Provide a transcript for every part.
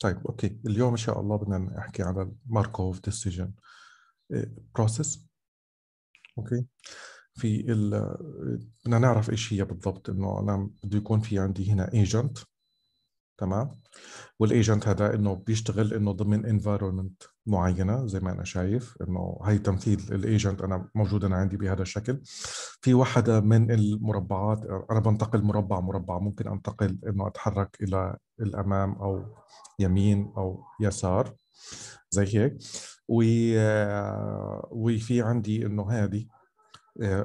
طيب اوكي اليوم ان شاء الله بدنا نحكي على الماركوف ديسيجن بروسيس اوكي في ال... بدنا نعرف ايش هي بالضبط انه انا بده يكون في عندي هنا ايجنت تمام والايجنت هذا انه بيشتغل انه ضمن انفايرمنت معينه زي ما انا شايف انه هي تمثيل الايجنت انا موجود انا عندي بهذا الشكل في واحده من المربعات انا بنتقل مربع مربع ممكن انتقل انه اتحرك الى الامام او يمين او يسار زي هيك و وفي عندي انه هذه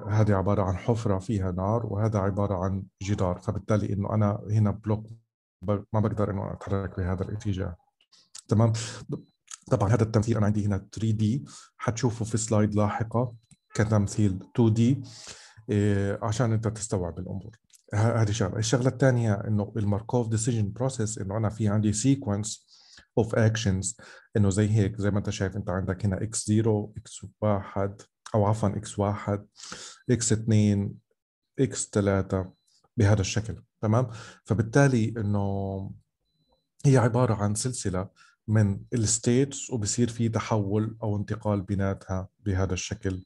هذه عبارة عن حفرة فيها نار وهذا عبارة عن جدار فبالتالي أنه أنا هنا بلوك ما بقدر انه اتحرك بهذا الاتجاه تمام طبعا هذا التمثيل انا عندي هنا 3 دي حتشوفه في سلايد لاحقه كتمثيل 2 دي آه، عشان انت تستوعب الامور هذه شغله الشغله الثانيه انه الماركوف ديسيجن بروسيس انه انا في عندي سيكونس اوف اكشنز انه زي هيك زي ما انت شايف انت عندك هنا اكس 0 اكس 1 او عفوا اكس 1 اكس 2 اكس 3 بهذا الشكل تمام فبالتالي انه هي عباره عن سلسله من الستيتس وبصير في تحول او انتقال بيناتها بهذا الشكل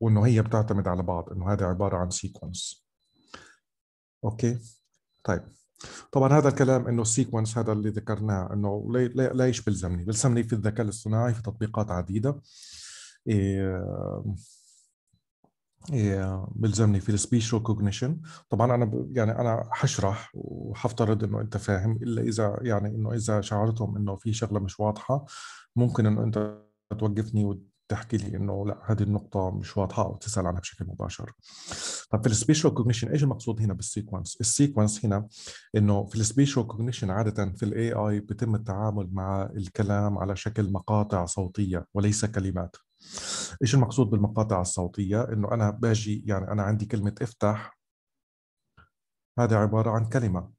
وانه هي بتعتمد على بعض انه هذا عباره عن سيكونس اوكي طيب طبعا هذا الكلام انه السيكونس هذا اللي ذكرناه انه ليش بلزمني؟ بلزمني في الذكاء الاصطناعي في تطبيقات عديده إيه إيه، بيلزمني في السبيش ريكوجنيشن طبعا انا ب... يعني انا حشرح وحفترض انه انت فاهم الا اذا يعني انه اذا شعرتهم انه في شغله مش واضحه ممكن انه انت توقفني وتحكي لي انه لا هذه النقطه مش واضحه او تسال عنها بشكل مباشر طب في السبيش ريكوجنيشن ايش المقصود هنا بالسيكونس السيكونس هنا انه في السبيش ريكوجنيشن عاده في الاي اي بيتم التعامل مع الكلام على شكل مقاطع صوتيه وليس كلمات ايش المقصود بالمقاطع الصوتيه انه انا باجي يعني انا عندي كلمه افتح هذا عباره عن كلمه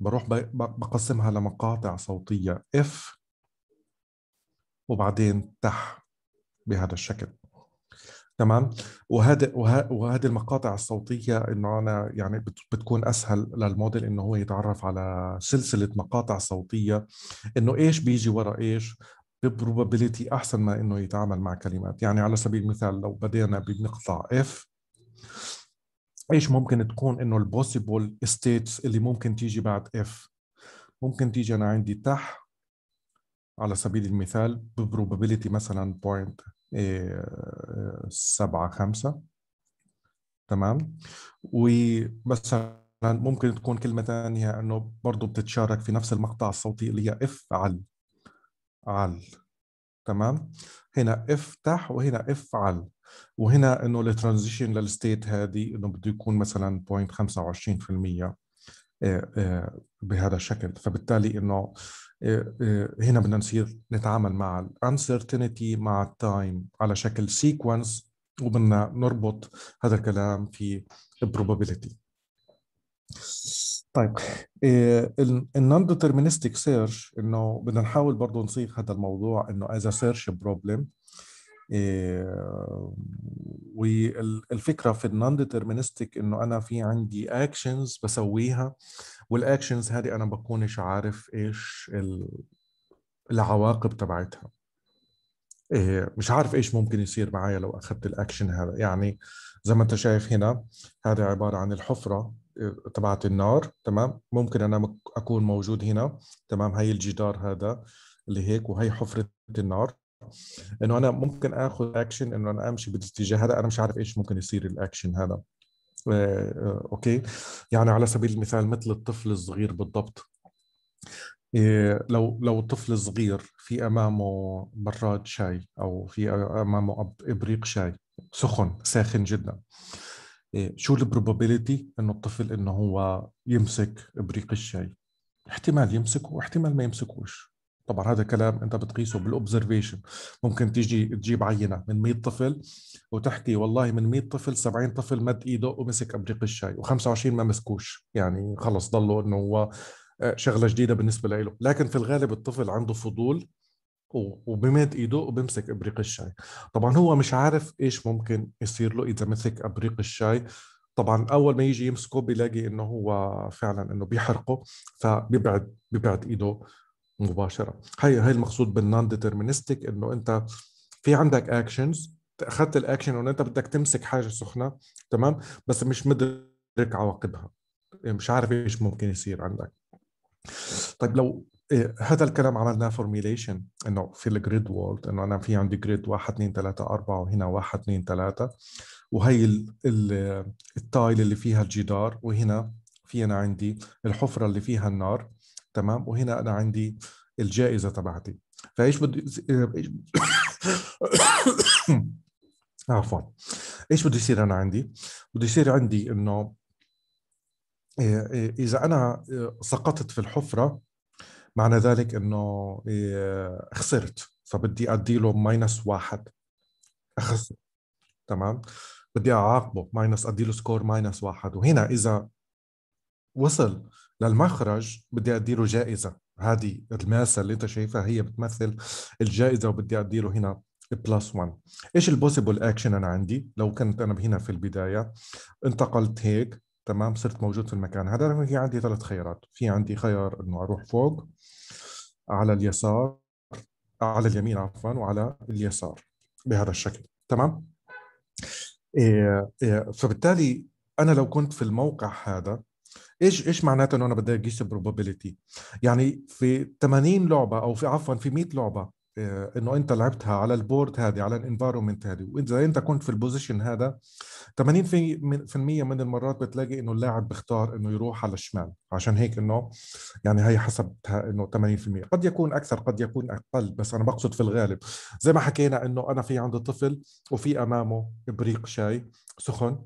بروح بقسمها لمقاطع صوتيه اف وبعدين تح بهذا الشكل تمام وهذا وهذه المقاطع الصوتيه انه انا يعني بتكون اسهل للموديل انه هو يتعرف على سلسله مقاطع صوتيه انه ايش بيجي ورا ايش ببروبابيليتي احسن ما انه يتعامل مع كلمات يعني على سبيل المثال لو بدينا بمقطع اف ايش ممكن تكون انه البوسيبل ستيتس اللي ممكن تيجي بعد اف ممكن تيجي انا عندي تح على سبيل المثال ببروبابيليتي مثلا بوينت آه، سبعة خمسة تمام ومثلا ممكن تكون كلمة ثانية انه برضه بتتشارك في نفس المقطع الصوتي اللي هي اف عل عل تمام هنا افتح وهنا افعل وهنا انه الترانزيشن للستيت هذه انه بده يكون مثلا 0.25% آه، آه، بهذا الشكل فبالتالي انه آه، هنا بدنا نصير نتعامل مع الانسرتينتي مع التايم على شكل سيكونس وبدنا نربط هذا الكلام في probability طيب النون ديترمينستيك سيرش انه بدنا نحاول برضه نصيغ هذا الموضوع انه از سيرش بروبلم والفكره في النون ديترمينستيك انه انا في عندي اكشنز بسويها والاكشنز هذه انا بكونش عارف ايش العواقب تبعتها آه، مش عارف ايش ممكن يصير معايا لو اخذت الاكشن هذا يعني زي ما انت شايف هنا هذا عباره عن الحفره تبعت النار تمام ممكن انا اكون موجود هنا تمام هي الجدار هذا اللي هيك وهي حفره النار انه انا ممكن اخذ اكشن انه انا امشي بالاتجاه هذا انا مش عارف ايش ممكن يصير الاكشن هذا آه، آه، اوكي يعني على سبيل المثال مثل الطفل الصغير بالضبط آه، لو لو طفل صغير في امامه براد شاي او في امامه ابريق شاي سخن ساخن جدا إيه، شو البروبابيليتي انه الطفل انه هو يمسك بريق الشاي احتمال يمسكه واحتمال ما يمسكوش طبعا هذا كلام انت بتقيسه بالاوبزرفيشن ممكن تيجي تجيب عينه من 100 طفل وتحكي والله من 100 طفل 70 طفل مد ايده ومسك ابريق الشاي و25 ما مسكوش يعني خلص ضلوا انه هو آه، شغله جديده بالنسبه له لكن في الغالب الطفل عنده فضول وبمد ايده وبمسك ابريق الشاي طبعا هو مش عارف ايش ممكن يصير له اذا مسك ابريق الشاي طبعا اول ما يجي يمسكه بيلاقي انه هو فعلا انه بيحرقه فبيبعد بيبعد ايده مباشره هي هي المقصود بالنون ديترمينستيك انه انت في عندك اكشنز اخذت الاكشن وان انت بدك تمسك حاجه سخنه تمام بس مش مدرك عواقبها مش عارف ايش ممكن يصير عندك طيب لو إيه هذا الكلام عملناه فورميليشن انه في الجريد وورد انه انا في عندي جريد 1 2 3 4 وهنا 1 2 3 وهي ال ال التايل اللي فيها الجدار وهنا في انا عندي الحفره اللي فيها النار تمام وهنا انا عندي الجائزه تبعتي فايش بدي إيه، عفوا ايش بده يصير انا عندي؟ بده يصير عندي انه إيه، إيه، اذا انا سقطت في الحفره معنى ذلك انه إيه، خسرت فبدي ادي له ماينس واحد اخسر تمام بدي اعاقبه ماينس ادي له سكور ماينس واحد وهنا اذا وصل للمخرج بدي ادي له جائزه هذه الماسه اللي انت شايفها هي بتمثل الجائزه وبدي ادي له هنا بلس 1 ايش البوسيبل اكشن انا عندي لو كنت انا هنا في البدايه انتقلت هيك تمام صرت موجود في المكان هذا في عندي ثلاث خيارات في عندي خيار انه اروح فوق على اليسار على اليمين عفوا وعلى اليسار بهذا الشكل تمام إيه إيه فبالتالي انا لو كنت في الموقع هذا ايش ايش معناته انه انا بدي اقيس probability يعني في 80 لعبه او في عفوا في 100 لعبه آه، انه انت لعبتها على البورد هذه على الانفايرمنت هذه واذا انت كنت في البوزيشن هذا 80% من المرات بتلاقي انه اللاعب بيختار انه يروح على الشمال عشان هيك انه يعني هي حسب انه 80% قد يكون اكثر قد يكون اقل بس انا بقصد في الغالب زي ما حكينا انه انا في عندي طفل وفي امامه ابريق شاي سخن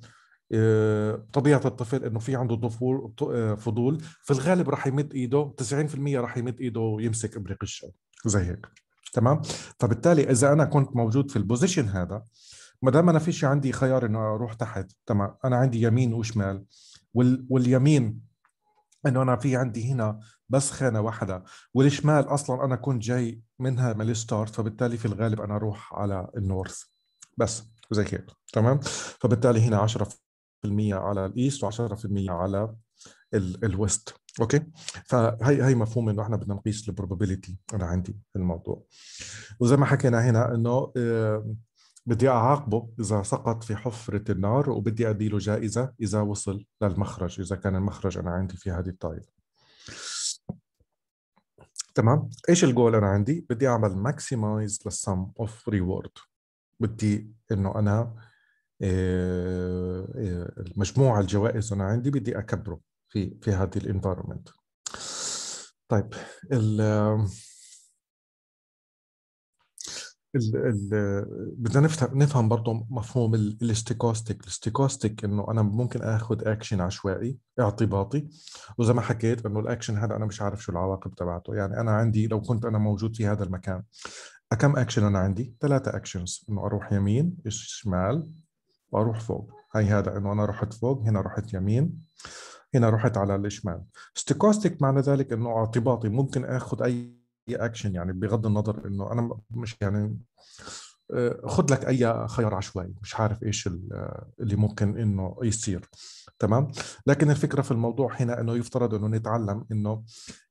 آه، طبيعه الطفل انه في عنده ضفور آه، فضول في الغالب راح يمد ايده 90% راح يمد ايده ويمسك ابريق الشاي زي هيك تمام فبالتالي اذا انا كنت موجود في البوزيشن هذا ما دام انا في شيء عندي خيار انه اروح تحت تمام انا عندي يمين وشمال وال... واليمين انه انا في عندي هنا بس خانه واحده والشمال اصلا انا كنت جاي منها من الستارت فبالتالي في الغالب انا اروح على النورث بس زي هيك تمام فبالتالي هنا 10% على الايست و10% على الويست اوكي فهي هي مفهوم انه احنا بدنا نقيس البروبابيليتي انا عندي الموضوع وزي ما حكينا هنا انه بدي اعاقبه اذا سقط في حفره النار وبدي اديله جائزه اذا وصل للمخرج اذا كان المخرج انا عندي في هذه الطائره تمام ايش الجول انا عندي بدي اعمل ماكسمايز للسم اوف ريورد بدي انه انا آه، آه، مجموع الجوائز انا عندي بدي اكبره في في هذه الانفايرمنت طيب ال ال ال بدنا نفهم برضه مفهوم الاستيكوستيك الاستيكوستيك انه انا ممكن اخذ اكشن عشوائي اعتباطي وزي ما حكيت انه الاكشن هذا انا مش عارف شو العواقب تبعته يعني انا عندي لو كنت انا موجود في هذا المكان كم اكشن انا عندي ثلاثه اكشنز انه اروح يمين شمال واروح فوق هاي هذا انه انا رحت فوق هنا رحت يمين هنا رحت على الشمال ستوكاستيك معنى ذلك انه اعتباطي ممكن اخذ اي اكشن يعني بغض النظر انه انا مش يعني آه، خذ لك اي خيار عشوائي مش عارف ايش آه، اللي ممكن انه يصير تمام لكن الفكره في الموضوع هنا انه يفترض انه نتعلم انه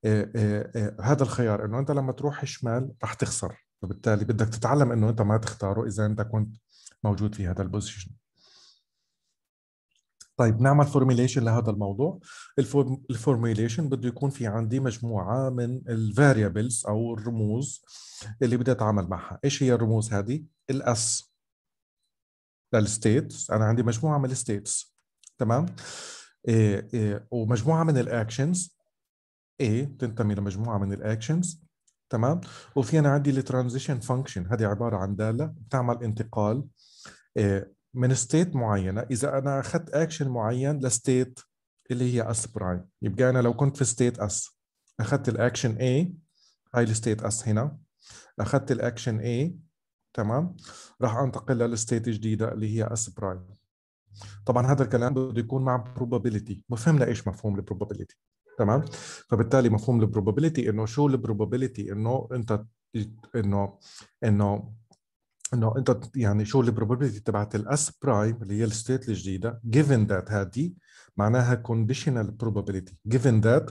آه، هذا الخيار انه انت لما تروح شمال رح تخسر فبالتالي بدك تتعلم انه انت ما تختاره اذا انت كنت موجود في هذا البوزيشن طيب نعمل فورميليشن لهذا الموضوع الفورميليشن بده يكون في عندي مجموعه من الفاريبلز او الرموز اللي بدي اتعامل معها ايش هي الرموز هذه الاس للستيتس انا عندي مجموعه من الستيتس تمام إيه إيه ومجموعه من الاكشنز اي بتنتمي لمجموعه من الاكشنز تمام وفي انا عندي الترانزيشن فانكشن هذه عباره عن داله بتعمل انتقال إيه من ستيت معينه اذا انا اخذت اكشن معين لستيت اللي هي اس برايم يبقى انا لو كنت في ستيت اس اخذت الاكشن اي هاي الستيت اس هنا اخذت الاكشن اي تمام راح انتقل للستيت الجديده اللي هي اس برايم طبعا هذا الكلام بده يكون مع probability فهمنا ايش مفهوم البروبابيليتي تمام فبالتالي مفهوم البروبابيليتي انه شو البروبابيليتي انه انت انه انه انه انت يعني شو البروبابيلتي تبعت الاس برايم اللي هي الستيت الجديده جيفن ذات هذه معناها كونديشنال بروبابيلتي جيفن ذات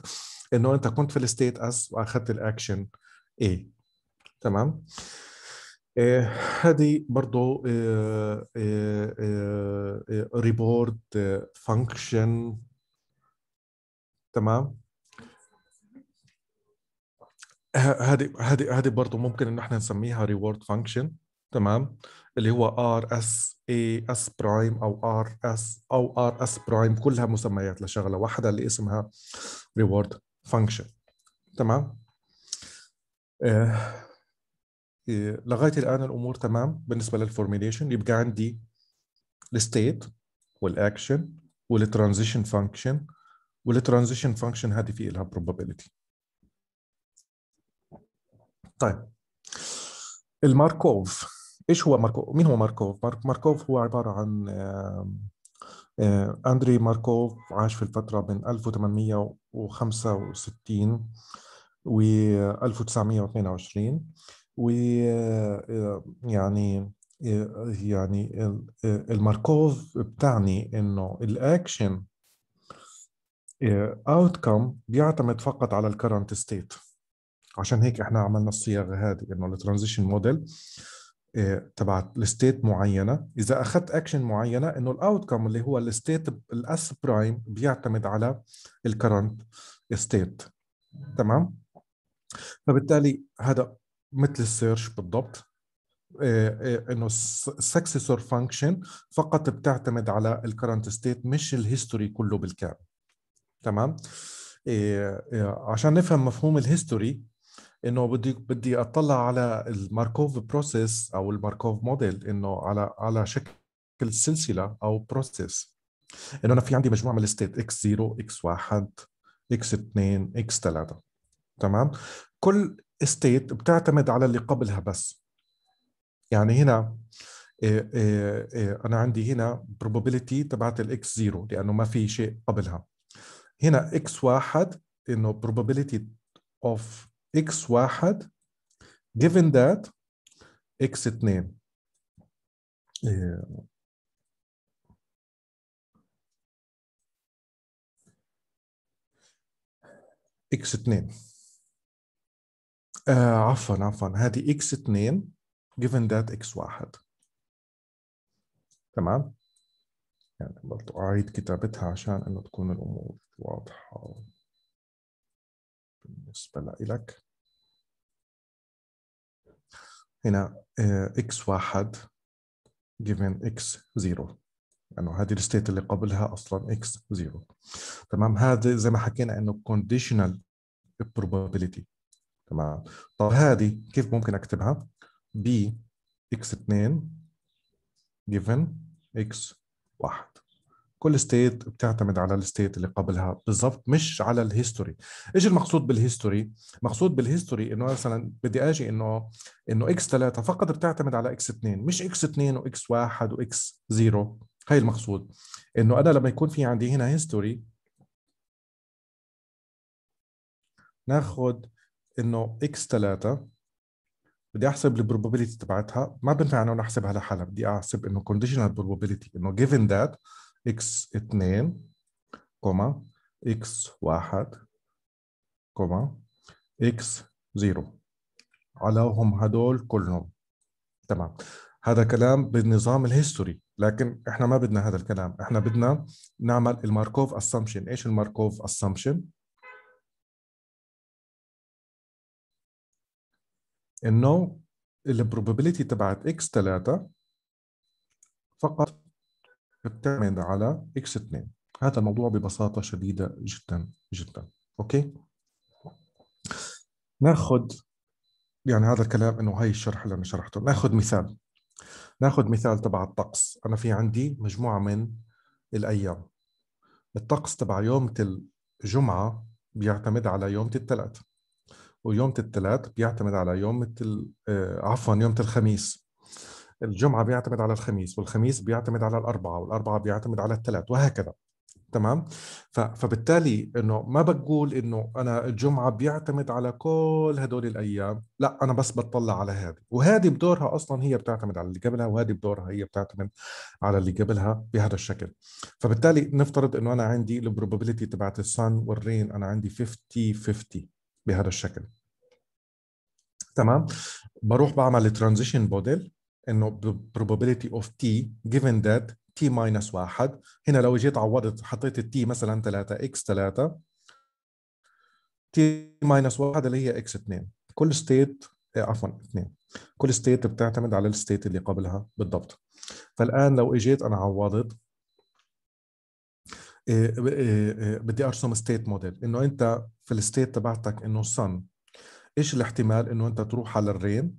انه انت كنت في الستيت اس واخذت الاكشن اي تمام آه، هذه برضه ريبورت فانكشن تمام هذه هذه هذه برضه ممكن ان احنا نسميها ريورد فانكشن تمام اللي هو ار اس اي اس برايم او ار اس او ار اس برايم كلها مسميات لشغله واحده اللي اسمها ريورد فانكشن تمام آه، إيه. لغايه الان الامور تمام بالنسبه للفورميليشن يبقى عندي الستيت والاكشن والترانزيشن فانكشن والترانزيشن فانكشن هذه في لها probability طيب الماركوف ايش هو ماركوف مين هو ماركوف ماركوف هو عباره عن آه، آه، اندري ماركوف عاش في الفتره بين 1865 و 1922 و آه، يعني يعني الماركوف بتعني انه الاكشن اوتكم بيعتمد فقط على الكرنت ستيت عشان هيك احنا عملنا الصياغه هذه انه الترانزيشن موديل آه، تبعت الستيت معينه اذا اخذت اكشن معينه انه الاوت كم اللي هو الستيت الاس برايم بيعتمد على الكرنت ستيت تمام فبالتالي هذا مثل السيرش بالضبط آه، آه، انه السكسسور فانكشن فقط بتعتمد على الكرنت ستيت مش الهيستوري كله بالكامل تمام عشان نفهم مفهوم الهيستوري انه بدي بدي اطلع على الماركوف بروسيس او الماركوف موديل انه على على شكل سلسله او بروسيس انه انا في عندي مجموعه من الستيت اكس 0 اكس 1 اكس 2 اكس 3 تمام كل ستيت بتعتمد على اللي قبلها بس يعني هنا إيه إيه إيه انا عندي هنا probability تبعت الاكس 0 لانه ما في شيء قبلها هنا اكس 1 انه probability of x 1 given that x 2 إيه. x 2 آه عفوا عفوا هذه x 2 given that x 1 تمام يعني برضو اعيد كتابتها عشان انه تكون الامور واضحه بالنسبة لك هنا آه، x 1 given x 0 لأنه يعني هذه الستيت اللي قبلها أصلا x 0 تمام هذا زي ما حكينا إنه conditional probability تمام طب هذه كيف ممكن أكتبها؟ ب x 2 given x 1 كل ستيت بتعتمد على الستيت اللي قبلها بالضبط مش على الهيستوري ايش المقصود بالهيستوري مقصود بالهيستوري انه مثلا بدي اجي انه انه اكس 3 فقط بتعتمد على اكس 2 مش اكس 2 واكس 1 واكس 0 هي المقصود انه انا لما يكون في عندي هنا هيستوري ناخذ انه اكس 3 بدي احسب البروبابيلتي تبعتها ما بنفع انه احسبها لحالها بدي احسب انه كونديشنال بروبابيليتي انه جيفن ذات x 2 x 1 x 0 علىهم هدول كلهم تمام هذا كلام بالنظام الهيستوري لكن احنا ما بدنا هذا الكلام احنا بدنا نعمل الماركوف اسامبشن ايش الماركوف اسامبشن انه البروبابيليتي تبعت اكس 3 فقط بتعتمد على اكس 2 هذا الموضوع ببساطة شديدة جدا جدا اوكي ناخذ يعني هذا الكلام انه هاي الشرح اللي انا شرحته ناخذ مثال ناخذ مثال تبع الطقس انا في عندي مجموعة من الايام الطقس تبع يوم الجمعة بيعتمد على يوم الثلاث ويوم الثلاث بيعتمد على يوم آه، عفوا يوم الخميس الجمعه بيعتمد على الخميس والخميس بيعتمد على الاربعه والاربعه بيعتمد على الثلاث وهكذا تمام فبالتالي انه ما بقول انه انا الجمعه بيعتمد على كل هدول الايام لا انا بس بتطلع على هذه وهذه بدورها اصلا هي بتعتمد على اللي قبلها وهذه بدورها هي بتعتمد على اللي قبلها بهذا الشكل فبالتالي نفترض انه انا عندي البروبابيلتي تبعت السن والرين انا عندي 50 50 بهذا الشكل تمام بروح بعمل ترانزيشن موديل انه probability of t given that t minus 1 هنا لو جيت عوضت حطيت t مثلا 3 x 3 t minus 1 اللي هي x 2 كل ستيت إيه، عفوا 2 كل ستيت بتعتمد على الستيت اللي قبلها بالضبط فالان لو اجيت انا عوضت إيه، إيه، بدي ارسم ستيت موديل انه انت في الستيت تبعتك انه sun ايش الاحتمال انه انت تروح على الرين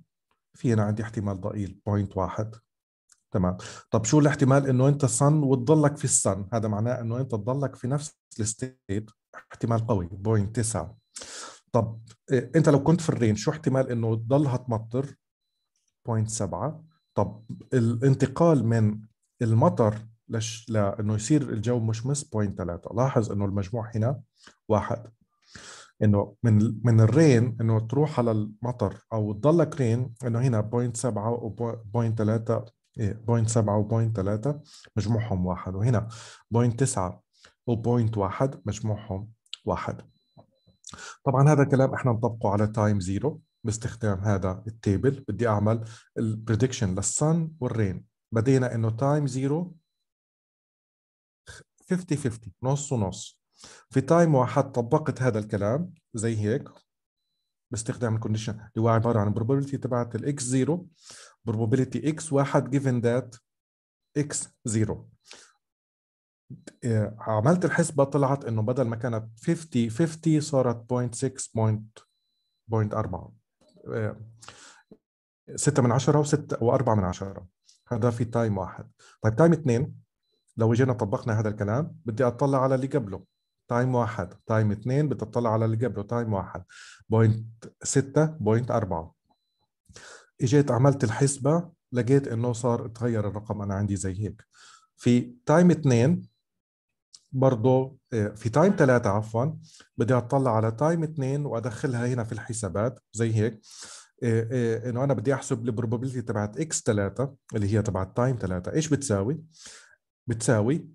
في انا عندي احتمال ضئيل بوينت واحد تمام طب شو الاحتمال انه انت صن وتضلك في الصن هذا معناه انه انت تضلك في نفس الستيت احتمال قوي بوينت تسعة طب آه، انت لو كنت في الرين شو احتمال انه تضلها تمطر بوينت سبعة طب الانتقال من المطر لش لانه يصير الجو مشمس بوينت ثلاثة لاحظ انه المجموع هنا واحد انه من من الرين انه تروح على المطر او تضلك رين انه هنا 0.7 و 0.3 3 بوينت 7 مجموعهم واحد وهنا 0.9 و وبوينت 1 مجموعهم واحد طبعا هذا الكلام احنا نطبقه على تايم زيرو باستخدام هذا التيبل بدي اعمل البريدكشن للسن والرين بدينا انه تايم زيرو 50 50 نص ونص في تايم واحد طبقت هذا الكلام زي هيك باستخدام الكونديشن اللي هو عباره عن probability تبعت الاكس 0 probability اكس واحد given that اكس آه، 0 عملت الحسبه طلعت انه بدل ما كانت 50 50 صارت 0.6 بوينت 6 من 10 و6 و4 من 10 هذا في تايم واحد طيب تايم اثنين لو اجينا طبقنا هذا الكلام بدي اطلع على اللي قبله تايم واحد تايم اثنين بتطلع على اللي قبله تايم واحد بوينت ستة بوينت أربعة اجيت عملت الحسبة لقيت انه صار تغير الرقم انا عندي زي هيك في تايم اثنين برضه آه، في تايم ثلاثة عفوا بدي اطلع على تايم اثنين وادخلها هنا في الحسابات زي هيك آه، آه، انه انا بدي احسب البروبابيلتي تبعت اكس ثلاثة اللي هي تبعت تايم ثلاثة ايش بتساوي؟ بتساوي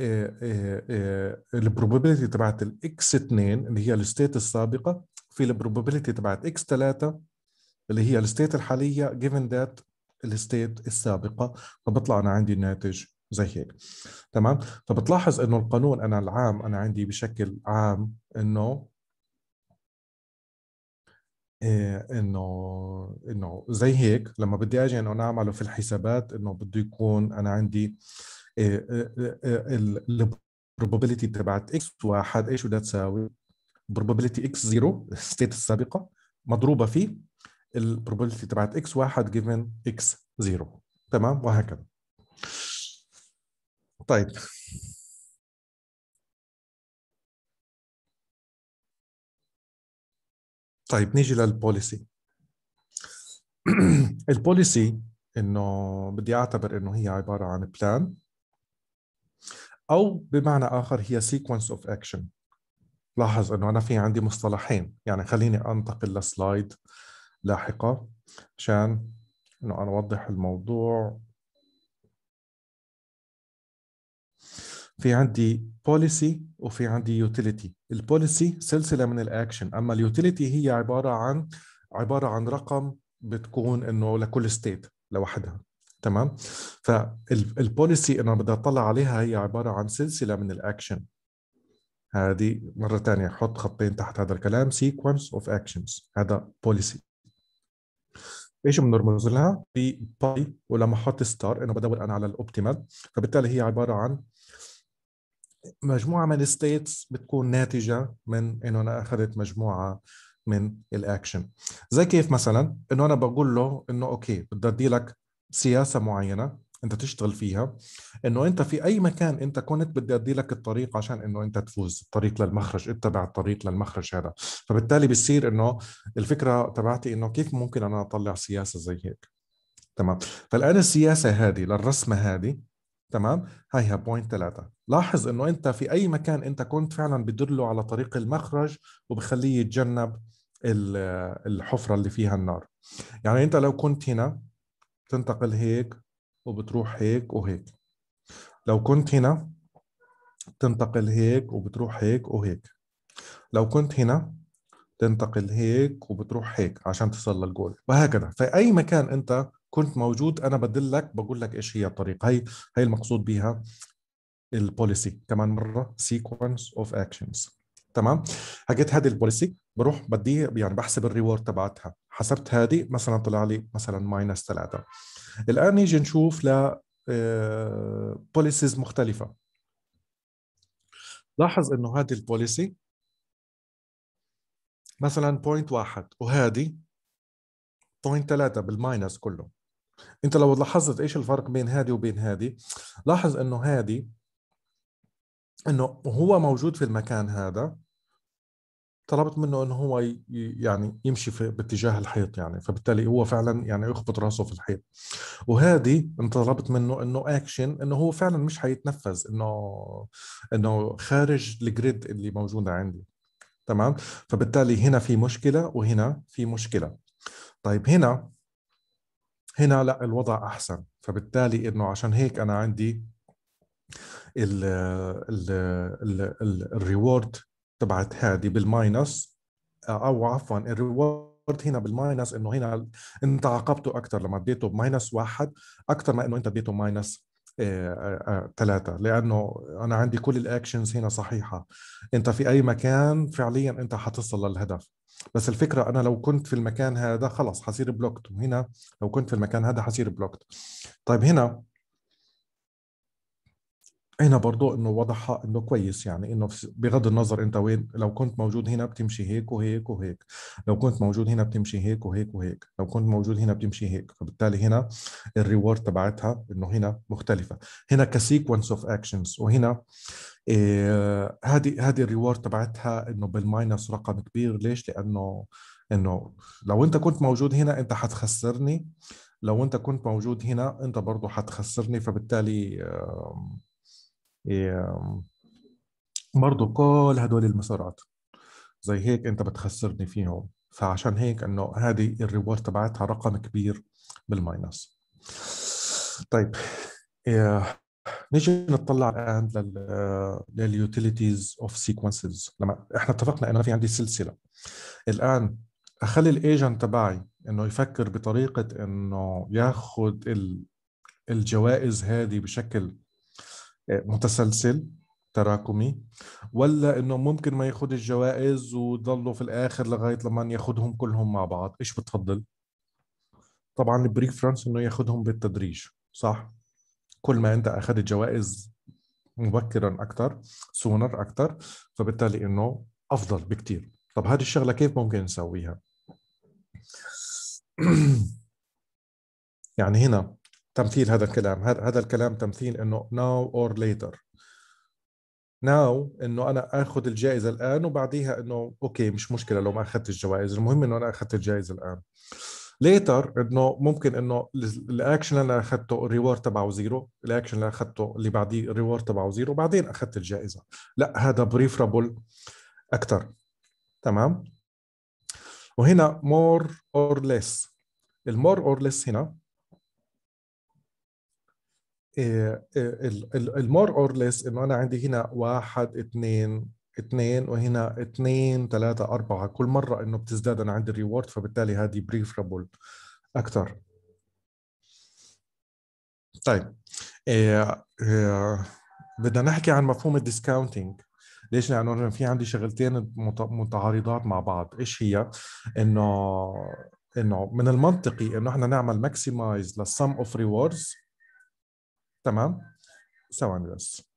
آه، آه، آه، البروبابيلتي تبعت الاكس 2 اللي هي الستيت السابقه في البروبابيلتي تبعت اكس 3 اللي هي الستيت الحاليه جيفن ذات الستيت السابقه فبطلع انا عندي الناتج زي هيك تمام فبتلاحظ انه القانون انا العام انا عندي بشكل عام انه انه انه زي هيك لما بدي اجي انه نعمله اعمله في الحسابات انه بده يكون انا عندي إيه، إيه، إيه، البروبابيلتي تبعت اكس واحد ايش بدها تساوي؟ probability x0 الستيت السابقة مضروبة في البروبابيلتي تبعت x1 جيفن x0 تمام وهكذا طيب طيب نيجي للبوليسي البوليسي انه بدي اعتبر انه هي عباره عن بلان او بمعنى اخر هي سيكونس اوف اكشن لاحظ انه انا في عندي مصطلحين يعني خليني انتقل لسلايد لاحقه عشان انه انا اوضح الموضوع في عندي بوليسي وفي عندي يوتيليتي البوليسي سلسله من الاكشن اما اليوتيليتي هي عباره عن عباره عن رقم بتكون انه لكل ستيت لوحدها تمام فالبوليسي انا بدي اطلع عليها هي عباره عن سلسله من الاكشن هذه مرة ثانية حط خطين تحت هذا الكلام سيكونس اوف اكشنز هذا بوليسي ايش بنرمز لها؟ باي ولما احط ستار انه بدور انا على الاوبتيمال فبالتالي هي عبارة عن مجموعة من الستيتس بتكون ناتجة من انه انا اخذت مجموعة من الاكشن زي كيف مثلا انه انا بقول له انه اوكي بدي ادي لك سياسه معينه انت تشتغل فيها انه انت في اي مكان انت كنت بدي ادي لك الطريق عشان انه انت تفوز الطريق للمخرج اتبع الطريق للمخرج هذا فبالتالي بيصير انه الفكره تبعتي انه كيف ممكن انا اطلع سياسه زي هيك تمام فالان السياسه هذه للرسمه هذه تمام هاي هي بوينت ثلاثة لاحظ انه انت في اي مكان انت كنت فعلا بدله على طريق المخرج وبخليه يتجنب الحفرة اللي فيها النار يعني انت لو كنت هنا بتنتقل هيك وبتروح هيك وهيك لو كنت هنا بتنتقل هيك وبتروح هيك وهيك لو كنت هنا تنتقل هيك وبتروح هيك عشان تصل للجول وهكذا في اي مكان انت كنت موجود انا بدلك بقول لك ايش هي الطريقه هي هي المقصود بها البوليسي كمان مره سيكونس اوف اكشنز تمام حكيت هذه البوليسي بروح بدي يعني بحسب الريورد تبعتها حسبت هذه مثلا طلع لي مثلا ماينس 3 الان نيجي نشوف ل بوليسيز آه، مختلفه لاحظ انه هذه البوليسي مثلا بوينت واحد وهذه بوينت ثلاثة بالماينس كله انت لو لاحظت ايش الفرق بين هذه وبين هذه لاحظ انه هذه انه هو موجود في المكان هذا طلبت منه انه هو يعني يمشي في باتجاه الحيط يعني فبالتالي هو فعلا يعني يخبط راسه في الحيط وهذه طلبت منه انه اكشن انه هو فعلا مش حيتنفذ انه انه خارج الجريد اللي موجوده عندي تمام فبالتالي هنا في مشكله وهنا في مشكله طيب هنا هنا لا الوضع احسن فبالتالي انه عشان هيك انا عندي الريورد تبعت هذه بالماينس آه، او عفوا الريورد هنا بالماينس انه هنا انت عاقبته اكثر لما اديته بماينس واحد اكثر ما انه انت اديته ماينس ثلاثة آه، آه، لأنه أنا عندي كل الأكشنز هنا صحيحة أنت في أي مكان فعليا أنت حتصل للهدف بس الفكرة أنا لو كنت في المكان هذا خلص حصير بلوكت وهنا لو كنت في المكان هذا حصير بلوكت طيب هنا هنا برضو انه وضعها انه كويس يعني انه بغض النظر انت وين لو كنت موجود هنا بتمشي هيك وهيك وهيك لو كنت موجود هنا بتمشي هيك وهيك وهيك لو كنت موجود هنا بتمشي هيك فبالتالي هنا الريورد تبعتها انه هنا مختلفه هنا كسيكونس اوف اكشنز وهنا آه، هذه إيه هذه الريورد تبعتها انه بالماينس رقم كبير ليش لانه انه لو انت كنت موجود هنا انت حتخسرني لو انت كنت موجود هنا انت برضه حتخسرني فبالتالي آه إيه، برضه كل هدول المسارات زي هيك انت بتخسرني فيهم فعشان هيك انه هذه الريورد تبعتها رقم كبير بالماينس طيب إيه، نيجي نطلع الان لليوتيليتيز اوف سيكونسز لما احنا اتفقنا انه في عندي سلسله الان اخلي الايجنت تبعي انه يفكر بطريقه انه ياخذ الجوائز هذه بشكل متسلسل تراكمي ولا انه ممكن ما ياخذ الجوائز وضلوا في الاخر لغايه لما ياخذهم كلهم مع بعض ايش بتفضل طبعا البريك فرانس انه ياخذهم بالتدريج صح كل ما انت اخذت جوائز مبكرا اكثر سونر اكثر فبالتالي انه افضل بكثير طب هذه الشغله كيف ممكن نسويها يعني هنا تمثيل هذا الكلام هذا هذا الكلام تمثيل انه ناو اور ليتر ناو انه انا اخذ الجائزه الان وبعديها انه اوكي مش مشكله لو ما اخذت الجوائز المهم انه انا اخذت الجائزه الان ليتر انه ممكن انه الاكشن اللي انا اخذته الريورد تبعه زيرو الاكشن اللي اخذته اللي بعديه الريورد تبعه زيرو بعدين اخذت الجائزه لا هذا بريفرابل اكثر تمام وهنا مور اور ليس المور اور ليس هنا المور اور ليس انه انا عندي هنا واحد اثنين اثنين وهنا اثنين ثلاثة أربعة كل مرة إنه بتزداد أنا عندي الريورد فبالتالي هذه بريفرابل أكثر طيب إيه إيه بدنا نحكي عن مفهوم الديسكاونتينج ليش؟ لأنه يعني في عندي شغلتين متعارضات مع بعض، إيش هي؟ إنه إنه من المنطقي إنه إحنا نعمل ماكسمايز للسم أوف ريوردز تمام ثواني بس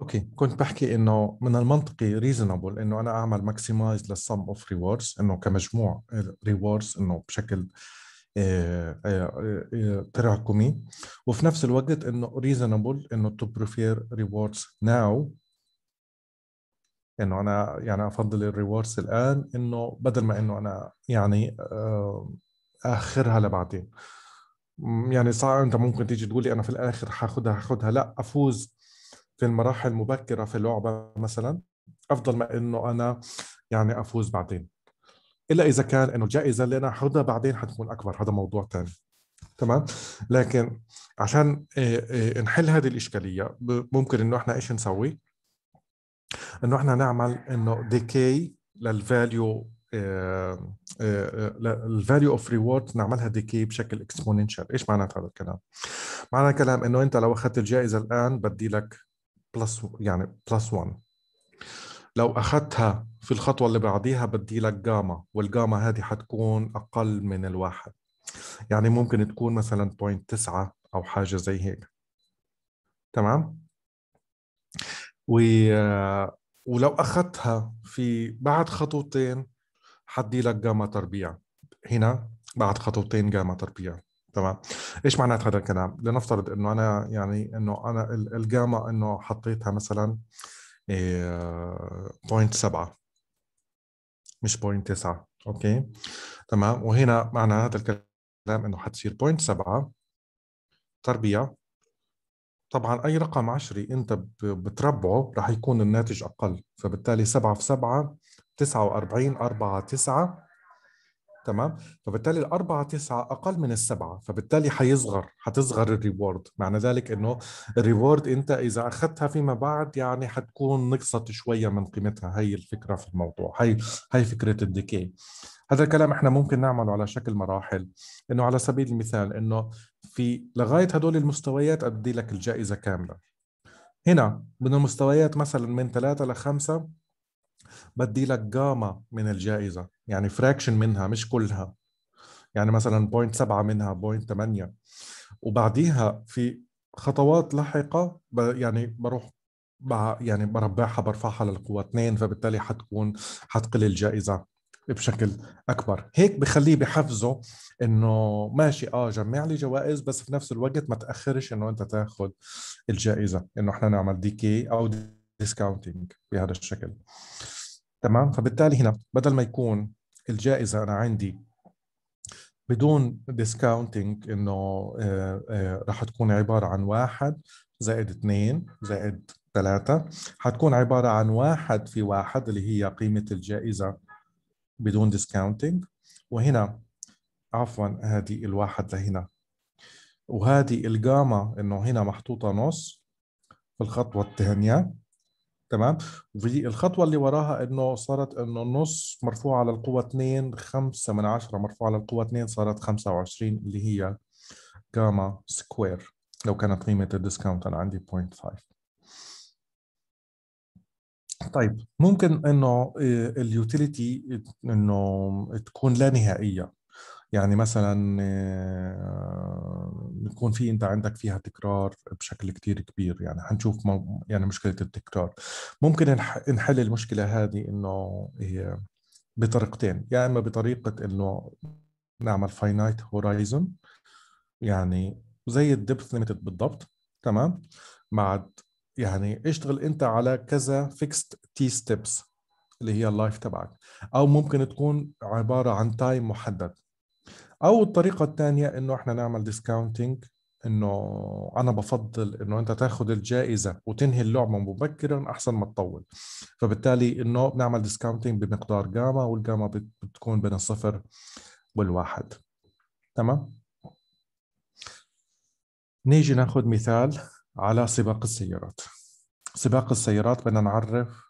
اوكي كنت بحكي انه من المنطقي ريزونبل انه انا اعمل ماكسمايز للسم اوف ريوردز انه كمجموع ريوردز انه بشكل آه، آه، آه، تراكمي وفي نفس الوقت انه ريزونبل انه تو بريفير ريوردز ناو انه انا يعني افضل الريوردز الان انه بدل ما انه انا يعني اخرها لبعدين يعني صار انت ممكن تيجي تقول لي انا في الاخر حاخدها حاخدها لا افوز في المراحل المبكره في اللعبه مثلا افضل ما انه انا يعني افوز بعدين الا اذا كان انه الجائزه اللي انا اخذها بعدين حتكون اكبر هذا موضوع ثاني تمام لكن عشان آه، آه، نحل هذه الاشكاليه ممكن انه احنا ايش نسوي انه احنا نعمل انه ديكي للفاليو الفاليو اوف ريورد نعملها ديكي بشكل اكسبوننشال ايش معنى هذا الكلام معنى الكلام انه انت لو اخذت الجائزه الان بدي لك بلس يعني بلس 1 لو اخذتها في الخطوه اللي بعديها بدي لك جاما والجاما هذه حتكون اقل من الواحد يعني ممكن تكون مثلا 0.9 او حاجه زي هيك تمام و ولو اخذتها في بعد خطوتين حدي لك جاما تربيع هنا بعد خطوتين جاما تربيع تمام ايش معنات هذا الكلام لنفترض انه انا يعني انه انا الجاما انه حطيتها مثلا بوينت آه، سبعة مش بوينت تسعة اوكي تمام وهنا معنى هذا الكلام انه حتصير بوينت سبعة تربيع طبعا اي رقم عشري انت بتربعه راح يكون الناتج اقل فبالتالي سبعة في سبعة تسعة وأربعين أربعة تسعة تمام فبالتالي الأربعة تسعة أقل من السبعة فبالتالي حيصغر حتصغر الريورد معنى ذلك أنه الريورد أنت إذا أخذتها فيما بعد يعني حتكون نقصت شوية من قيمتها هي الفكرة في الموضوع هي, هي فكرة الديكي هذا الكلام احنا ممكن نعمله على شكل مراحل انه على سبيل المثال انه في لغايه هدول المستويات ادي لك الجائزه كامله هنا من المستويات مثلا من ثلاثة لخمسة بدي لك جاما من الجائزه يعني فراكشن منها مش كلها يعني مثلا بوينت سبعة منها بوينت ثمانية وبعديها في خطوات لاحقة يعني بروح يعني بربعها برفعها للقوة اثنين فبالتالي حتكون حتقل الجائزة بشكل اكبر هيك بخليه بحفزه انه ماشي اه جمع لي جوائز بس في نفس الوقت ما تاخرش انه انت تاخذ الجائزه انه احنا نعمل ديكي او ديسكاونتينج بهذا الشكل تمام فبالتالي هنا بدل ما يكون الجائزه انا عندي بدون ديسكاونتينج انه آه، آه، رح تكون عباره عن واحد زائد اثنين زائد ثلاثة حتكون عبارة عن واحد في واحد اللي هي قيمة الجائزة بدون ديسكاونتينج وهنا عفوا هذه الواحد لهنا وهذه الجاما انه هنا محطوطة نص في الخطوة الثانية تمام وفي الخطوه اللي وراها انه صارت انه النص مرفوع على القوه 2 5 من 10 مرفوع على القوه 2 صارت 25 اللي هي جاما سكوير لو كانت قيمه الديسكاونت انا عندي 0.5 طيب ممكن انه آه، اليوتيليتي انه تكون لا نهائيه يعني مثلا بتكون آه، في انت عندك فيها تكرار بشكل كتير كبير يعني حنشوف يعني مشكله التكرار ممكن نحل المشكله هذه انه هي بطريقتين يا يعني اما بطريقه انه نعمل فاينايت هورايزون يعني زي الدبث ليميتد بالضبط تمام مع يعني اشتغل انت على كذا فيكست تي ستيبس اللي هي اللايف تبعك او ممكن تكون عباره عن تايم محدد او الطريقه الثانيه انه احنا نعمل ديسكاونتنج انه انا بفضل انه انت تاخذ الجائزه وتنهي اللعبه مبكرا احسن ما تطول فبالتالي انه بنعمل ديسكاونتنج بمقدار جاما والجاما بتكون بين الصفر والواحد تمام نيجي ناخذ مثال على سباق السيارات سباق السيارات بدنا نعرف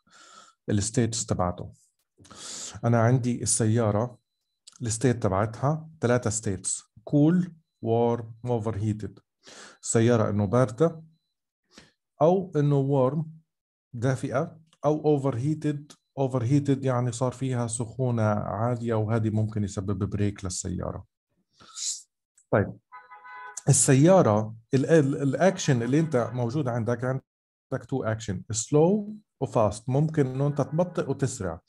الستيتس تبعته انا عندي السياره الستيت تبعتها ثلاثة ستيتس كول وارم اوفر هيتد السيارة انه باردة او انه وارم دافئة او اوفر هيتد اوفر هيتد يعني صار فيها سخونة عالية وهذه ممكن يسبب بريك للسيارة طيب السيارة الاكشن اللي انت موجود عندك عندك تو اكشن سلو وفاست ممكن انه انت تبطئ وتسرع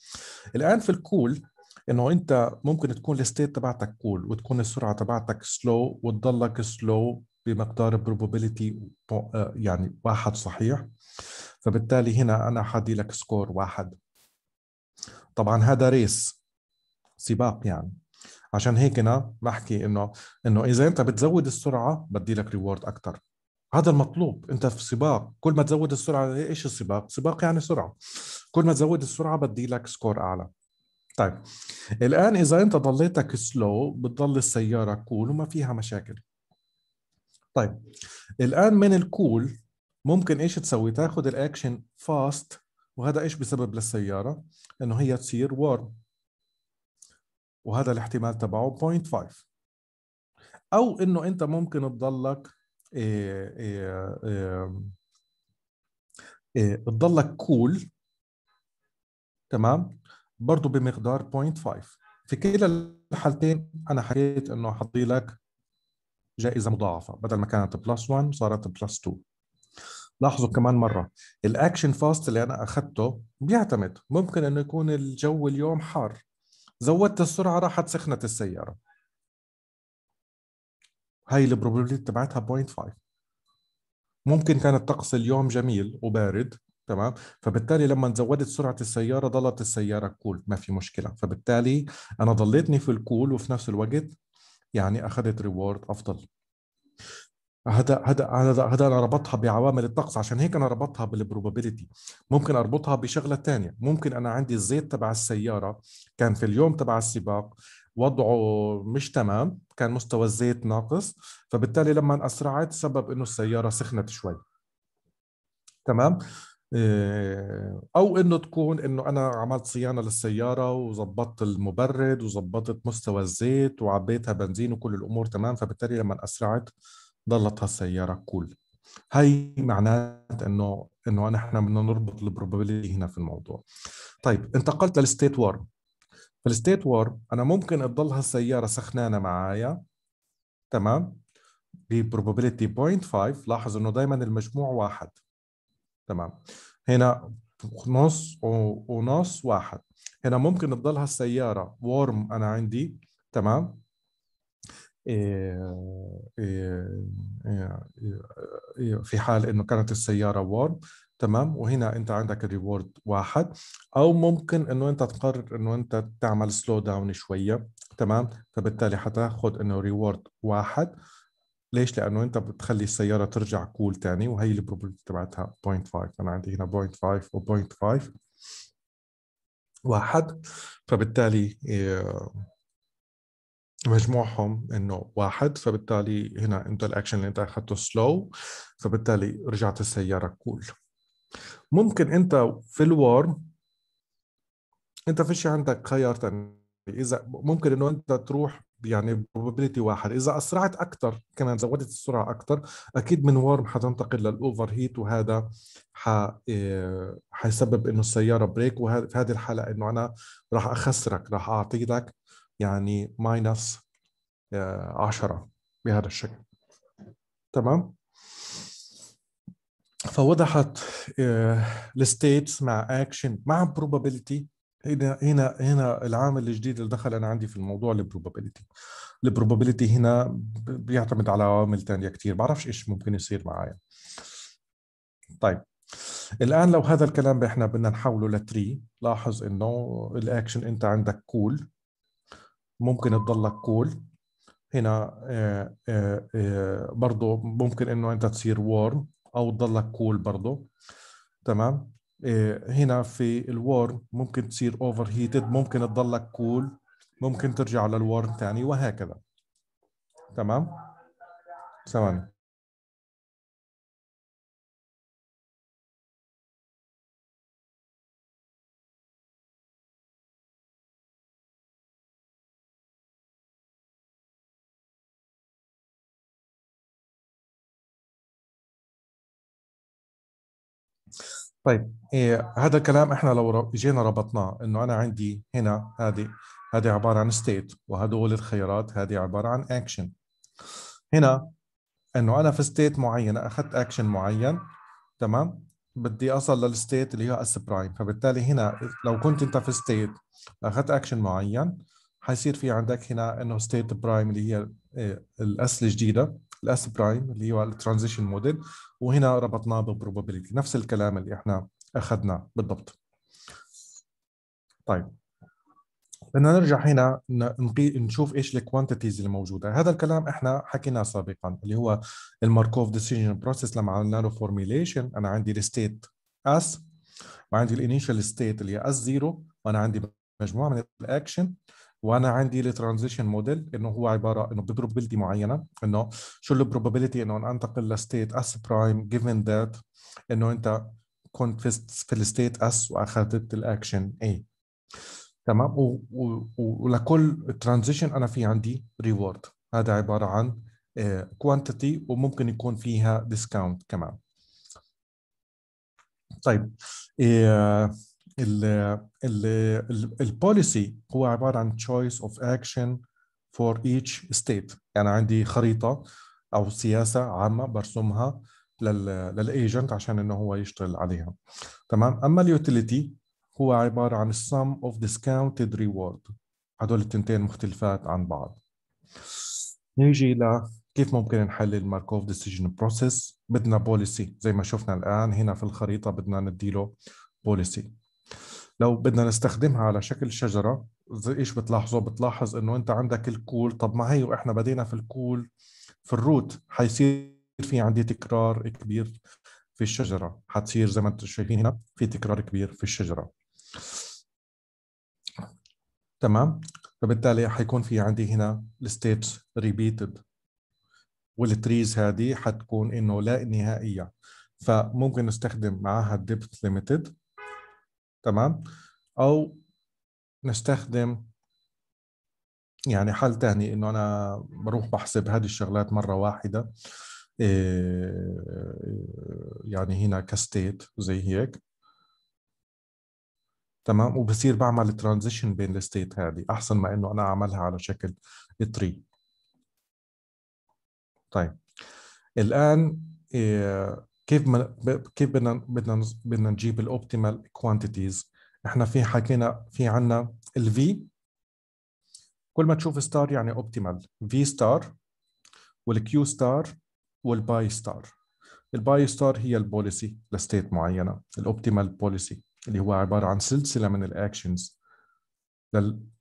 الان في الكول انه انت ممكن تكون الستيت تبعتك كول cool وتكون السرعه تبعتك سلو وتضلك سلو بمقدار probability آه، يعني واحد صحيح فبالتالي هنا انا حدي لك سكور واحد طبعا هذا ريس سباق يعني عشان هيك انا بحكي انه انه اذا انت بتزود السرعه بدي لك ريورد اكثر هذا المطلوب انت في سباق كل ما تزود السرعه ايش السباق سباق يعني سرعه كل ما تزود السرعه بدي لك سكور اعلى طيب الآن إذا أنت ضليتك سلو بتضل السيارة كول وما فيها مشاكل طيب الآن من الكول ممكن إيش تسوي تاخذ الأكشن فاست وهذا إيش بسبب للسيارة إنه هي تصير وارم وهذا الاحتمال تبعه 0.5 أو إنه أنت ممكن تضلك إيه إيه إيه إيه تضلك كول cool. تمام برضه بمقدار 0.5 في كلا الحالتين انا حكيت انه حطي لك جائزه مضاعفه بدل ما كانت بلس 1 صارت بلس 2 لاحظوا كمان مره الاكشن فاست اللي انا اخذته بيعتمد ممكن انه يكون الجو اليوم حار زودت السرعه راحت سخنت السياره هاي البروبابيلتي تبعتها 0.5 ممكن كان الطقس اليوم جميل وبارد تمام فبالتالي لما زودت سرعه السياره ضلت السياره كول ما في مشكله فبالتالي انا ضليتني في الكول وفي نفس الوقت يعني اخذت ريورد افضل هذا هذا هذا هذا انا ربطها بعوامل الطقس عشان هيك انا ربطها بالبروبابيلتي ممكن اربطها بشغله ثانيه ممكن انا عندي الزيت تبع السياره كان في اليوم تبع السباق وضعه مش تمام كان مستوى الزيت ناقص فبالتالي لما اسرعت سبب انه السياره سخنت شوي تمام آه، او انه تكون انه انا عملت صيانه للسياره وظبطت المبرد وظبطت مستوى الزيت وعبيتها بنزين وكل الامور تمام فبالتالي لما اسرعت ضلت هالسياره كول هي معناته انه انه نحن بدنا نربط البروبابيليتي هنا في الموضوع طيب انتقلت للستيت وار فالستيت وار انا ممكن تضل هالسياره سخنانه معايا تمام ببروبابيليتي 0.5 لاحظ انه دائما المجموع واحد تمام هنا نص ونص واحد هنا ممكن تضلها السيارة ورم أنا عندي تمام إيه، إيه، إيه، في حال انه كانت السياره ورم تمام وهنا انت عندك الريورد واحد او ممكن انه انت تقرر انه انت تعمل سلو داون شويه تمام فبالتالي حتاخد انه ريورد واحد ليش؟ لانه انت بتخلي السياره ترجع كول تاني وهي البروبابيلتي تبعتها 0.5 انا عندي هنا 0.5 و 0.5 واحد فبالتالي آه، مجموعهم انه واحد فبالتالي هنا انت الاكشن اللي انت اخذته سلو فبالتالي رجعت السياره كول ممكن انت في الورم انت فيش عندك خيار تاني اذا ممكن انه انت تروح يعني probability واحد اذا اسرعت اكثر كمان زودت السرعه اكثر اكيد من ورم حتنتقل للاوفر هيت وهذا ح آه، حيسبب انه السياره بريك وفي هذه الحاله انه انا راح اخسرك راح اعطي لك يعني ماينس آه، 10 بهذا الشكل تمام فوضحت آه، الستيتس مع اكشن مع probability هنا هنا هنا العامل الجديد اللي دخل انا عندي في الموضوع البروبابيلتي البروبابيلتي هنا بيعتمد على عوامل ثانيه كثير بعرفش ايش ممكن يصير معايا طيب الان لو هذا الكلام احنا بدنا نحوله لتري لاحظ انه الاكشن انت عندك كول cool. ممكن تضلك كول cool. هنا آه، آه، آه، برضه ممكن انه انت تصير وورم او تضلك كول cool برضه تمام إيه، هنا في الورم ممكن تصير اوفر هيتد ممكن تضلك كول ممكن ترجع للورم ثاني وهكذا تمام ثواني طيب إيه هذا الكلام احنا لو جينا ربطناه انه انا عندي هنا هذه هذه عباره عن ستيت وهدول الخيارات هذه عباره عن اكشن هنا انه انا في ستيت معينه اخذت اكشن معين تمام بدي اصل للستيت اللي هي اس برايم فبالتالي هنا لو كنت انت في ستيت اخذت اكشن معين حيصير في عندك هنا انه ستيت برايم اللي هي إيه، الاس الجديده الاس برايم اللي هو الترانزيشن موديل وهنا ربطناه بالبروبابيلتي نفس الكلام اللي احنا اخذناه بالضبط طيب بدنا نرجع هنا نشوف ايش الكوانتيتيز اللي موجوده هذا الكلام احنا حكيناه سابقا اللي هو الماركوف ديسيجن بروسيس لما عملنا له فورميليشن انا عندي الستيت اس وعندي الانيشال ستيت اللي هي اس زيرو وانا عندي مجموعه من الاكشن وانا عندي الترانزيشن موديل انه هو عباره انه ببروبابيلتي معينه انه شو البروبابيلتي انه أنا انتقل لستيت اس برايم جيفن ذات انه انت كنت في الستيت اس واخذت الاكشن اي تمام ولكل ترانزيشن انا في عندي ريورد هذا عباره عن كوانتيتي آه، وممكن يكون فيها ديسكاونت كمان طيب إيه ال ال البوليسي هو عباره عن choice of action for each state يعني عندي خريطه او سياسه عامه برسمها للايجنت عشان انه هو يشتغل عليها تمام اما اليوتيليتي هو عباره عن السم اوف discounted reward هدول التنتين مختلفات عن بعض نيجي ل كيف ممكن نحل الماركوف ديسيجن بروسيس بدنا بوليسي زي ما شفنا الان هنا في الخريطه بدنا نديله بوليسي لو بدنا نستخدمها على شكل شجره ايش بتلاحظوا بتلاحظ انه انت عندك الكول طب ما هي واحنا بدينا في الكول في الروت حيصير في عندي تكرار كبير في الشجره حتصير زي ما انتم شايفين هنا في تكرار كبير في الشجره تمام فبالتالي حيكون في عندي هنا الستيتس ريبيتد والتريز هذه حتكون انه لا نهائيه فممكن نستخدم معها الديبث ليميتد تمام او نستخدم يعني حل تاني انه انا بروح بحسب هذه الشغلات مره واحده إيه، يعني هنا كستيت زي هيك تمام وبصير بعمل ترانزيشن بين الستيت هذه احسن ما انه انا اعملها على شكل تري طيب الان إيه، كيف من كيف بدنا بدنا بدنا نجيب الاوبتيمال كوانتيتيز احنا في حكينا في عندنا الفي كل ما تشوف ستار يعني اوبتيمال في ستار والكيو ستار والباي ستار الباي ستار هي البوليسي لستيت معينه الاوبتيمال بوليسي اللي هو عباره عن سلسله من الاكشنز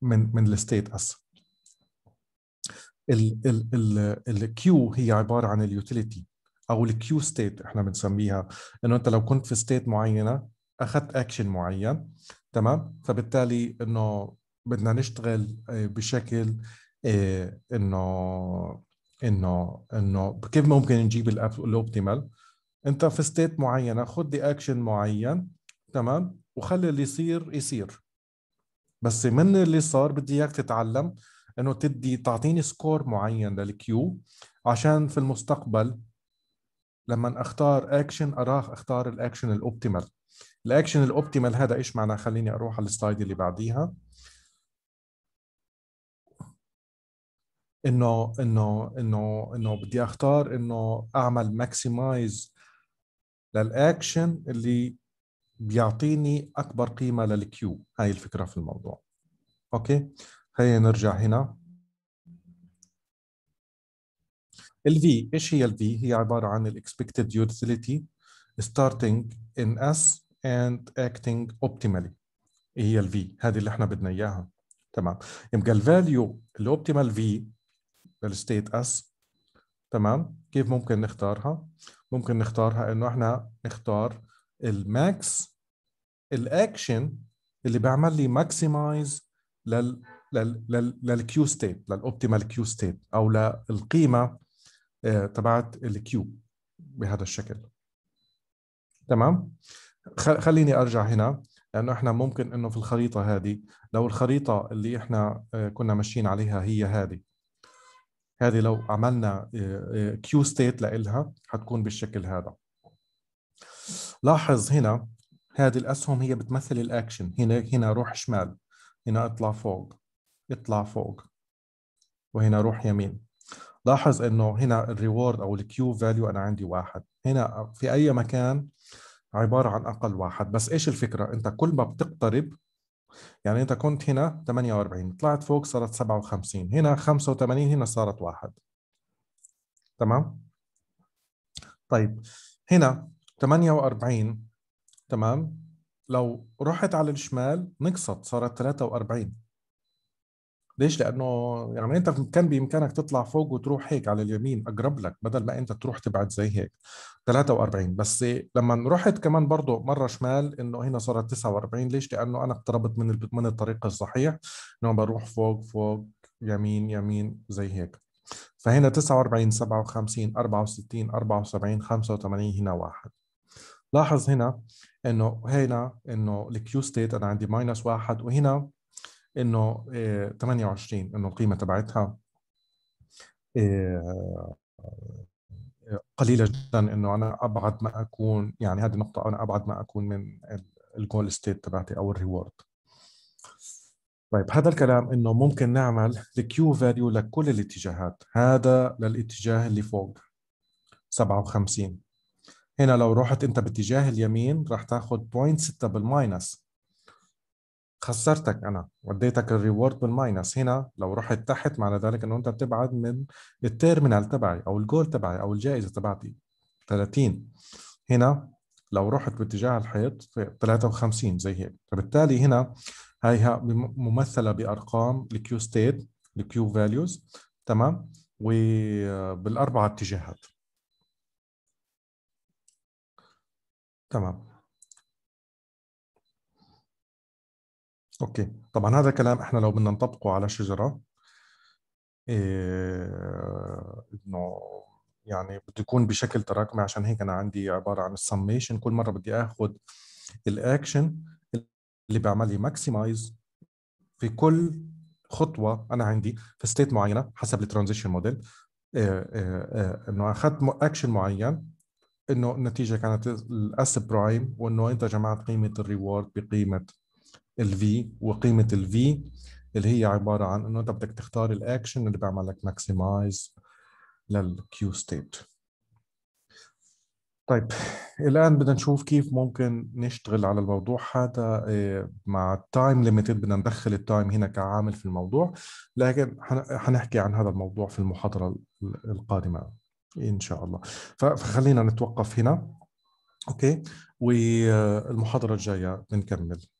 من من الستيت اس الكيو هي عباره عن اليوتيليتي او الكيو ستيت احنا بنسميها انه انت لو كنت في ستيت معينه اخذت اكشن معين تمام فبالتالي انه بدنا نشتغل آه، بشكل آه، انه انه انه كيف ممكن نجيب الاوبتيمال انت في ستيت معينه خذ اكشن معين تمام وخلي اللي يصير يصير بس من اللي صار بدي اياك تتعلم انه تدي تعطيني سكور معين للكيو عشان في المستقبل لما اختار اكشن اراح اختار الاكشن الاوبتيمال الاكشن الاوبتيمال هذا ايش معناه خليني اروح على السلايد اللي بعديها انه انه انه انه بدي اختار انه اعمل ماكسمايز للاكشن اللي بيعطيني اكبر قيمه للكيو هاي الفكره في الموضوع اوكي هيا نرجع هنا الفي ايش هي الفي هي عباره عن الاكسبكتد يوتيليتي starting in S and acting optimally إيه هي ال V هذه اللي احنا بدنا اياها تمام يبقى الفاليو الاوبتيمال V للستيت S تمام كيف ممكن نختارها؟ ممكن نختارها انه احنا نختار الماكس الاكشن اللي بيعمل لي ماكسمايز لل لل للكيو ستيت للاوبتيمال كيو ستيت او للقيمه آه، تبعت الكيو بهذا الشكل تمام خليني ارجع هنا لانه احنا ممكن انه في الخريطه هذه لو الخريطه اللي احنا آه، كنا ماشيين عليها هي هذه هذه لو عملنا آه، كيو ستيت لها حتكون بالشكل هذا لاحظ هنا هذه الاسهم هي بتمثل الاكشن هنا هنا روح شمال هنا اطلع فوق اطلع فوق وهنا روح يمين لاحظ انه هنا الريورد او الكيو فاليو انا عندي واحد هنا في اي مكان عباره عن اقل واحد بس ايش الفكره انت كل ما بتقترب يعني انت كنت هنا 48 طلعت فوق صارت 57 هنا 85 هنا صارت واحد تمام طيب هنا 48 تمام لو رحت على الشمال نقصت صارت 43 ليش؟ لانه يعني انت كان بامكانك تطلع فوق وتروح هيك على اليمين اقرب لك بدل ما انت تروح تبعد زي هيك 43 بس لما رحت كمان برضه مره شمال انه هنا صارت 49 ليش؟ لانه انا اقتربت من من الطريق الصحيح انه بروح فوق فوق يمين يمين زي هيك فهنا 49 57 64 74 85 هنا واحد لاحظ هنا انه هنا انه الكيو ستيت انا عندي ماينس واحد وهنا انه 28 آه، انه القيمه تبعتها آه، آه، قليله جدا انه انا ابعد ما اكون يعني هذه النقطه انا ابعد ما اكون من الجول ستيت تبعتي او الريورد طيب هذا الكلام انه ممكن نعمل الكيو فاليو لكل الاتجاهات هذا للاتجاه اللي فوق 57 هنا لو رحت انت باتجاه اليمين راح تاخذ 0.6 بالماينس خسرتك انا وديتك الريورد بالماينس هنا لو رحت تحت معنى ذلك انه انت بتبعد من التيرمينال تبعي او الجول تبعي او الجائزه تبعتي 30 هنا لو رحت باتجاه الحيط 53 زي هيك فبالتالي هنا هيها ممثله بارقام الكيو ستيت الكيو فاليوز تمام وبالاربع اتجاهات تمام اوكي طبعا هذا الكلام احنا لو بدنا نطبقه على شجره إيه انه يعني بده يكون بشكل تراكمي عشان هيك انا عندي عباره عن السميشن كل مره بدي اخذ الاكشن اللي بعمل لي ماكسمايز في كل خطوه انا عندي في ستيت معينه حسب الترانزيشن موديل إيه، إيه، انه اخذت اكشن معين انه النتيجه كانت الاس برايم وانه انت جمعت قيمه الريورد بقيمه الفي وقيمه الفي اللي هي عباره عن انه انت بدك تختار الاكشن اللي بيعمل لك ماكسمايز للكيو ستيت طيب الان بدنا نشوف كيف ممكن نشتغل على الموضوع هذا آه، مع التايم ليميتد بدنا ندخل التايم هنا كعامل في الموضوع لكن حنحكي عن هذا الموضوع في المحاضره القادمه ان شاء الله فخلينا نتوقف هنا اوكي والمحاضره الجايه بنكمل